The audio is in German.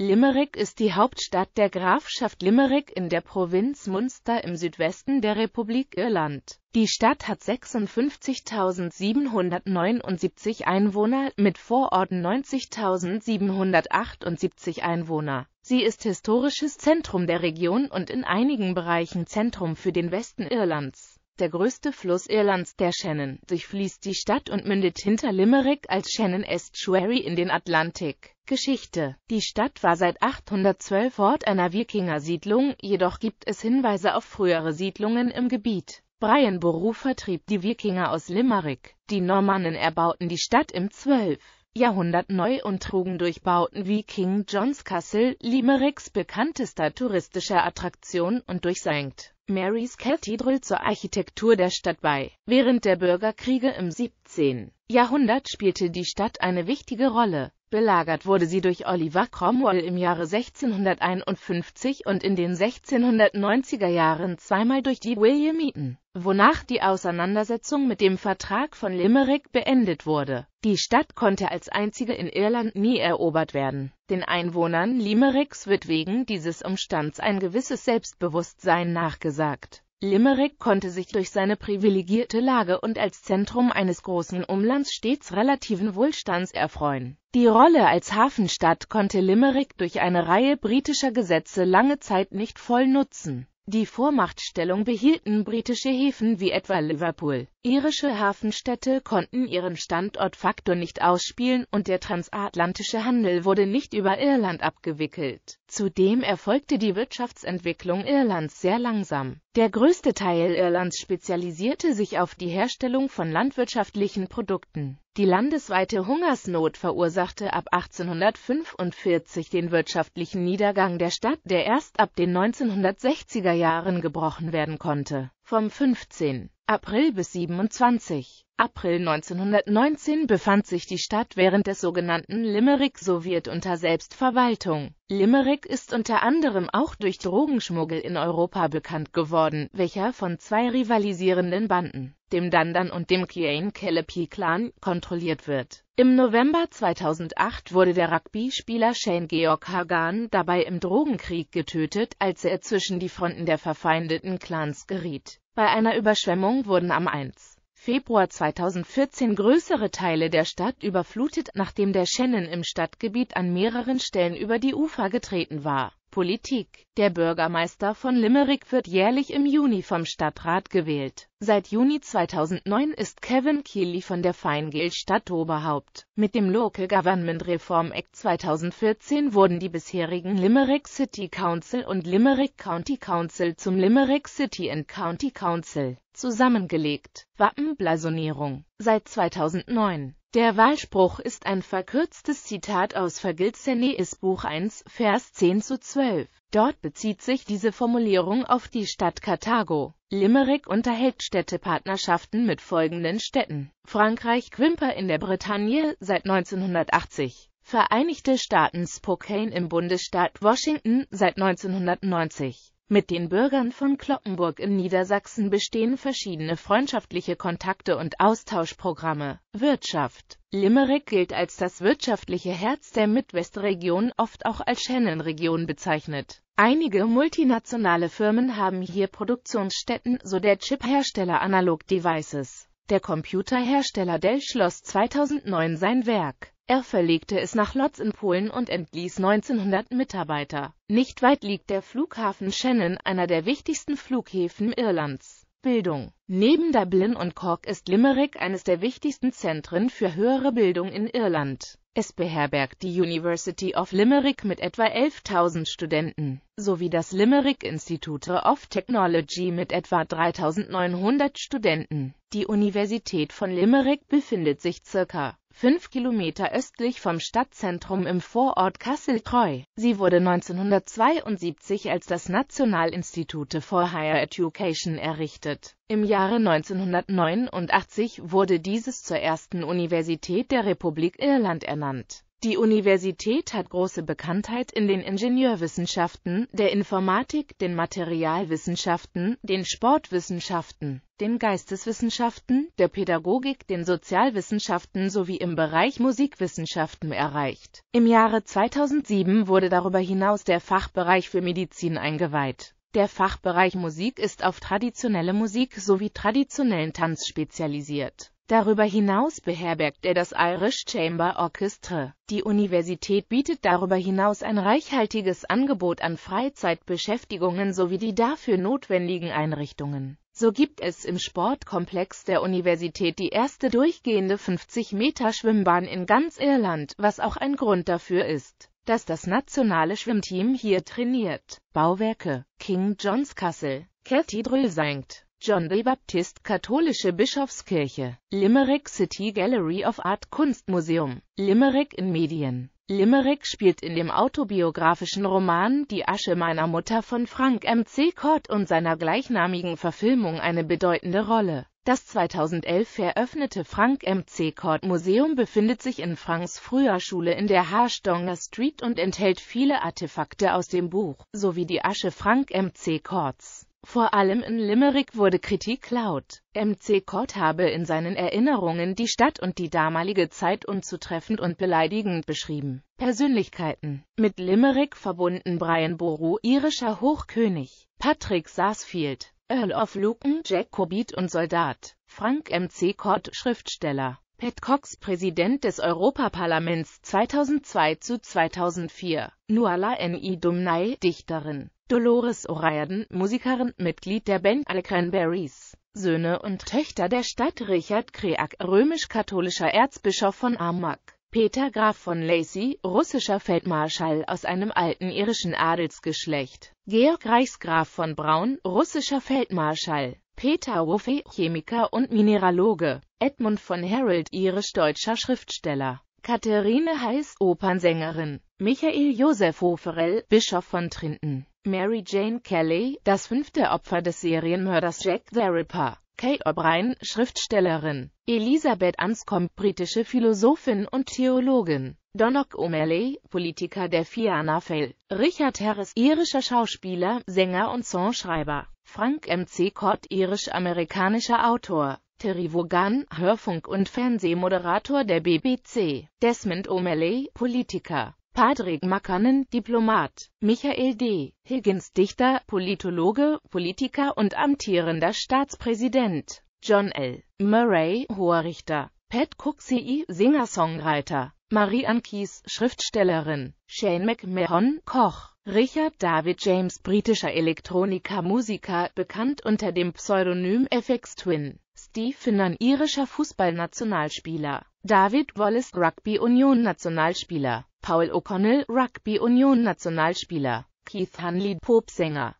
Limerick ist die Hauptstadt der Grafschaft Limerick in der Provinz Munster im Südwesten der Republik Irland. Die Stadt hat 56.779 Einwohner mit Vororten 90.778 Einwohner. Sie ist historisches Zentrum der Region und in einigen Bereichen Zentrum für den Westen Irlands der größte Fluss Irlands, der Shannon, durchfließt die Stadt und mündet hinter Limerick als Shannon Estuary in den Atlantik. Geschichte Die Stadt war seit 812 Ort einer Wikinger-Siedlung, jedoch gibt es Hinweise auf frühere Siedlungen im Gebiet. Brian Boru vertrieb die Wikinger aus Limerick. Die Normannen erbauten die Stadt im 12. Jahrhundert neu und trugen durchbauten wie King Johns Castle, Limericks bekanntester touristischer Attraktion und durchsenkt. Mary's Cathedral zur Architektur der Stadt bei. Während der Bürgerkriege im 17. Jahrhundert spielte die Stadt eine wichtige Rolle. Belagert wurde sie durch Oliver Cromwell im Jahre 1651 und in den 1690er Jahren zweimal durch die Williamiten wonach die Auseinandersetzung mit dem Vertrag von Limerick beendet wurde. Die Stadt konnte als einzige in Irland nie erobert werden. Den Einwohnern Limericks wird wegen dieses Umstands ein gewisses Selbstbewusstsein nachgesagt. Limerick konnte sich durch seine privilegierte Lage und als Zentrum eines großen Umlands stets relativen Wohlstands erfreuen. Die Rolle als Hafenstadt konnte Limerick durch eine Reihe britischer Gesetze lange Zeit nicht voll nutzen. Die Vormachtstellung behielten britische Häfen wie etwa Liverpool. Irische Hafenstädte konnten ihren Standortfaktor nicht ausspielen und der transatlantische Handel wurde nicht über Irland abgewickelt. Zudem erfolgte die Wirtschaftsentwicklung Irlands sehr langsam. Der größte Teil Irlands spezialisierte sich auf die Herstellung von landwirtschaftlichen Produkten. Die landesweite Hungersnot verursachte ab 1845 den wirtschaftlichen Niedergang der Stadt, der erst ab den 1960er Jahren gebrochen werden konnte vom 15. April bis 27. April 1919 befand sich die Stadt während des sogenannten limerick sowjet unter Selbstverwaltung. Limerick ist unter anderem auch durch Drogenschmuggel in Europa bekannt geworden, welcher von zwei rivalisierenden Banden, dem Dandan und dem Clan-Kellepie-Clan, kontrolliert wird. Im November 2008 wurde der Rugby-Spieler Shane Georg Hagan dabei im Drogenkrieg getötet, als er zwischen die Fronten der verfeindeten Clans geriet. Bei einer Überschwemmung wurden am 1. Februar 2014 größere Teile der Stadt überflutet, nachdem der Shannon im Stadtgebiet an mehreren Stellen über die Ufer getreten war Politik. Der Bürgermeister von Limerick wird jährlich im Juni vom Stadtrat gewählt. Seit Juni 2009 ist Kevin Keely von der Feingel Stadtoberhaupt. Mit dem Local Government Reform Act 2014 wurden die bisherigen Limerick City Council und Limerick County Council zum Limerick City and County Council zusammengelegt. Wappenblasonierung Seit 2009 der Wahlspruch ist ein verkürztes Zitat aus Vergilzenees Buch 1, Vers 10 zu 12. Dort bezieht sich diese Formulierung auf die Stadt Karthago. Limerick unterhält Städtepartnerschaften mit folgenden Städten. Frankreich Quimper in der Bretagne seit 1980. Vereinigte Staaten Spokane im Bundesstaat Washington seit 1990. Mit den Bürgern von Kloppenburg in Niedersachsen bestehen verschiedene freundschaftliche Kontakte und Austauschprogramme. Wirtschaft Limerick gilt als das wirtschaftliche Herz der Midwestregion, oft auch als Shannon-Region bezeichnet. Einige multinationale Firmen haben hier Produktionsstätten, so der Chip-Hersteller Analog Devices. Der Computerhersteller Dell schloss 2009 sein Werk. Er verlegte es nach Lotz in Polen und entließ 1900 Mitarbeiter. Nicht weit liegt der Flughafen Shannon, einer der wichtigsten Flughäfen Irlands. Bildung Neben Dublin und Cork ist Limerick eines der wichtigsten Zentren für höhere Bildung in Irland. Es beherbergt die University of Limerick mit etwa 11.000 Studenten, sowie das Limerick Institute of Technology mit etwa 3.900 Studenten. Die Universität von Limerick befindet sich ca fünf Kilometer östlich vom Stadtzentrum im Vorort Kassel-Treu. Sie wurde 1972 als das Nationalinstitute for Higher Education errichtet. Im Jahre 1989 wurde dieses zur ersten Universität der Republik Irland ernannt die Universität hat große Bekanntheit in den Ingenieurwissenschaften, der Informatik, den Materialwissenschaften, den Sportwissenschaften, den Geisteswissenschaften, der Pädagogik, den Sozialwissenschaften sowie im Bereich Musikwissenschaften erreicht. Im Jahre 2007 wurde darüber hinaus der Fachbereich für Medizin eingeweiht. Der Fachbereich Musik ist auf traditionelle Musik sowie traditionellen Tanz spezialisiert Darüber hinaus beherbergt er das Irish Chamber Orchestra. Die Universität bietet darüber hinaus ein reichhaltiges Angebot an Freizeitbeschäftigungen sowie die dafür notwendigen Einrichtungen. So gibt es im Sportkomplex der Universität die erste durchgehende 50 Meter Schwimmbahn in ganz Irland, was auch ein Grund dafür ist, dass das nationale Schwimmteam hier trainiert. Bauwerke King John's Castle, Cathedral St. John L. Baptist Katholische Bischofskirche, Limerick City Gallery of Art Kunstmuseum, Limerick in Medien. Limerick spielt in dem autobiografischen Roman Die Asche meiner Mutter von Frank M. C. Cott und seiner gleichnamigen Verfilmung eine bedeutende Rolle. Das 2011 eröffnete Frank M. C. Cort Museum befindet sich in Franks früher Schule in der Harstonger Street und enthält viele Artefakte aus dem Buch, sowie die Asche Frank M. C. Corts. Vor allem in Limerick wurde Kritik laut. MC Kott habe in seinen Erinnerungen die Stadt und die damalige Zeit unzutreffend und beleidigend beschrieben. Persönlichkeiten Mit Limerick verbunden Brian Boru, irischer Hochkönig, Patrick Sarsfield, Earl of Lucan, Jacobit und Soldat, Frank MC Kott, Schriftsteller. Pat Cox Präsident des Europaparlaments 2002 zu 2004, Nuala N.I. I. Dumnay, Dichterin, Dolores O'Riordan, Musikerin, Mitglied der Band Alle Cranberries, Söhne und Töchter der Stadt Richard Kreak, römisch-katholischer Erzbischof von Armagh, Peter Graf von Lacey, russischer Feldmarschall aus einem alten irischen Adelsgeschlecht, Georg Reichsgraf von Braun, russischer Feldmarschall, Peter Woffey, Chemiker und Mineraloge, Edmund von Harold, irisch-deutscher Schriftsteller, Katharine Heiß, Opernsängerin, Michael Josef Hoferell, Bischof von Trinten. Mary Jane Kelly, das fünfte Opfer des Serienmörders Jack the Ripper. Kate O'Brien, Schriftstellerin. Elisabeth Anscombe, britische Philosophin und Theologin. Donald O'Malley, Politiker der Fianna Fail. Richard Harris, irischer Schauspieler, Sänger und Songschreiber. Frank M. C. Cott, irisch-amerikanischer Autor. Terry Vaughan, Hörfunk- und Fernsehmoderator der BBC. Desmond O'Malley, Politiker. Patrick Mackernen, Diplomat, Michael D. Higgins, Dichter, Politologe, Politiker und amtierender Staatspräsident, John L. Murray, Hoherrichter, Pat Cooksey, Singer-Songwriter, Marianne Kies, Schriftstellerin, Shane McMahon, Koch, Richard David James, britischer Elektroniker, Musiker, bekannt unter dem Pseudonym FX Twin, Steve Finnan, irischer Fußballnationalspieler, David Wallace, Rugby-Union-Nationalspieler, Paul O'Connell, Rugby Union Nationalspieler, Keith Hanley, Popsänger